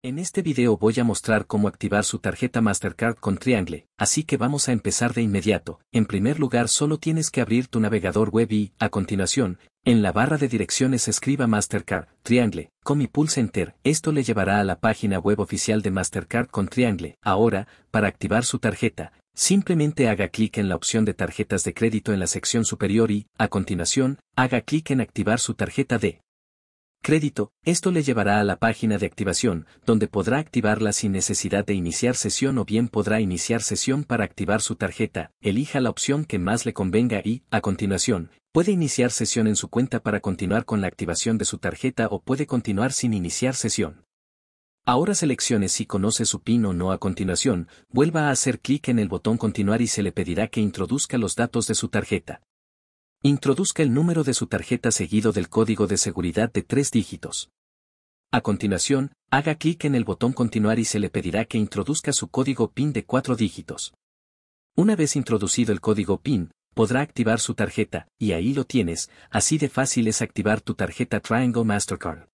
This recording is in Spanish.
En este video voy a mostrar cómo activar su tarjeta Mastercard con Triangle, así que vamos a empezar de inmediato. En primer lugar solo tienes que abrir tu navegador web y, a continuación, en la barra de direcciones escriba Mastercard, Triangle, Con y pulse Enter. Esto le llevará a la página web oficial de Mastercard con Triangle. Ahora, para activar su tarjeta, simplemente haga clic en la opción de tarjetas de crédito en la sección superior y, a continuación, haga clic en activar su tarjeta de Crédito, esto le llevará a la página de activación, donde podrá activarla sin necesidad de iniciar sesión o bien podrá iniciar sesión para activar su tarjeta, elija la opción que más le convenga y, a continuación, puede iniciar sesión en su cuenta para continuar con la activación de su tarjeta o puede continuar sin iniciar sesión. Ahora seleccione si conoce su PIN o no a continuación, vuelva a hacer clic en el botón continuar y se le pedirá que introduzca los datos de su tarjeta. Introduzca el número de su tarjeta seguido del código de seguridad de tres dígitos. A continuación, haga clic en el botón Continuar y se le pedirá que introduzca su código PIN de cuatro dígitos. Una vez introducido el código PIN, podrá activar su tarjeta, y ahí lo tienes, así de fácil es activar tu tarjeta Triangle Mastercard.